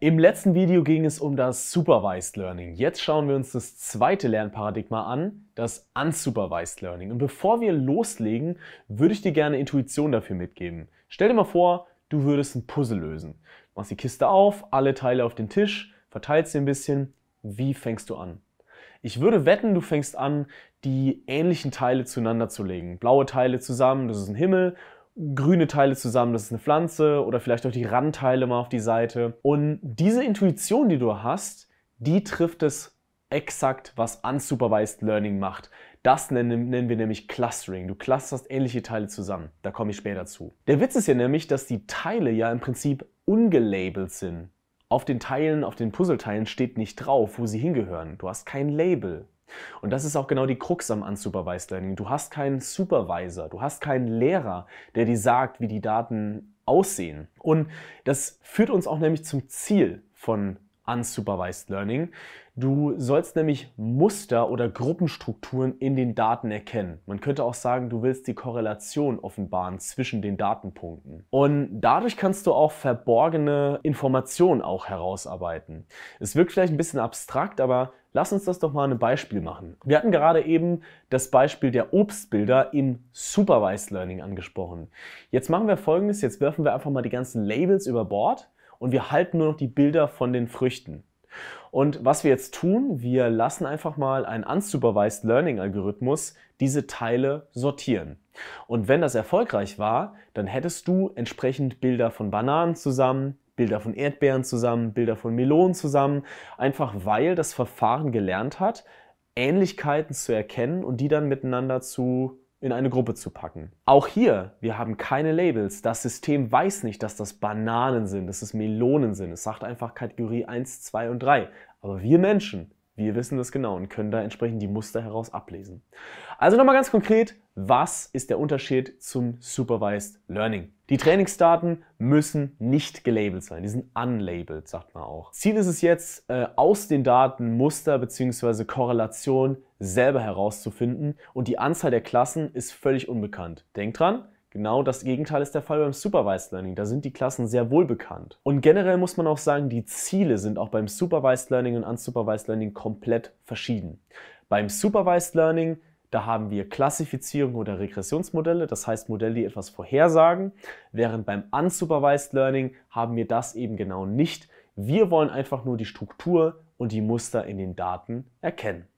Im letzten Video ging es um das Supervised Learning. Jetzt schauen wir uns das zweite Lernparadigma an, das Unsupervised Learning. Und bevor wir loslegen, würde ich dir gerne Intuition dafür mitgeben. Stell dir mal vor, du würdest ein Puzzle lösen. Du machst die Kiste auf, alle Teile auf den Tisch, verteilst sie ein bisschen. Wie fängst du an? Ich würde wetten, du fängst an, die ähnlichen Teile zueinander zu legen. Blaue Teile zusammen, das ist ein Himmel, grüne Teile zusammen, das ist eine Pflanze oder vielleicht auch die Randteile mal auf die Seite. Und diese Intuition, die du hast, die trifft es exakt, was Unsupervised Learning macht. Das nennen, nennen wir nämlich Clustering. Du clusterst ähnliche Teile zusammen. Da komme ich später zu. Der Witz ist ja nämlich, dass die Teile ja im Prinzip ungelabelt sind. Auf den Teilen, auf den Puzzleteilen steht nicht drauf, wo sie hingehören. Du hast kein Label. Und das ist auch genau die Krux am Unsupervised Learning. Du hast keinen Supervisor, du hast keinen Lehrer, der dir sagt, wie die Daten aussehen. Und das führt uns auch nämlich zum Ziel von Unsupervised Learning. Du sollst nämlich Muster oder Gruppenstrukturen in den Daten erkennen. Man könnte auch sagen, du willst die Korrelation offenbaren zwischen den Datenpunkten. Und dadurch kannst du auch verborgene Informationen auch herausarbeiten. Es wirkt vielleicht ein bisschen abstrakt, aber lass uns das doch mal ein Beispiel machen. Wir hatten gerade eben das Beispiel der Obstbilder im Supervised Learning angesprochen. Jetzt machen wir folgendes, jetzt werfen wir einfach mal die ganzen Labels über Bord und wir halten nur noch die Bilder von den Früchten. Und was wir jetzt tun, wir lassen einfach mal einen unsupervised Learning Algorithmus diese Teile sortieren. Und wenn das erfolgreich war, dann hättest du entsprechend Bilder von Bananen zusammen, Bilder von Erdbeeren zusammen, Bilder von Melonen zusammen, einfach weil das Verfahren gelernt hat, Ähnlichkeiten zu erkennen und die dann miteinander zu in eine Gruppe zu packen. Auch hier, wir haben keine Labels. Das System weiß nicht, dass das Bananen sind, dass es Melonen sind. Es sagt einfach Kategorie 1, 2 und 3. Aber wir Menschen, wir wissen das genau und können da entsprechend die Muster heraus ablesen. Also nochmal ganz konkret, was ist der Unterschied zum Supervised Learning? Die Trainingsdaten müssen nicht gelabelt sein, die sind unlabelt, sagt man auch. Ziel ist es jetzt, äh, aus den Daten Muster bzw. Korrelation selber herauszufinden und die Anzahl der Klassen ist völlig unbekannt. Denkt dran, Genau das Gegenteil ist der Fall beim Supervised Learning. Da sind die Klassen sehr wohl bekannt. Und generell muss man auch sagen, die Ziele sind auch beim Supervised Learning und Unsupervised Learning komplett verschieden. Beim Supervised Learning da haben wir Klassifizierung oder Regressionsmodelle, das heißt Modelle, die etwas vorhersagen, während beim Unsupervised Learning haben wir das eben genau nicht. Wir wollen einfach nur die Struktur und die Muster in den Daten erkennen.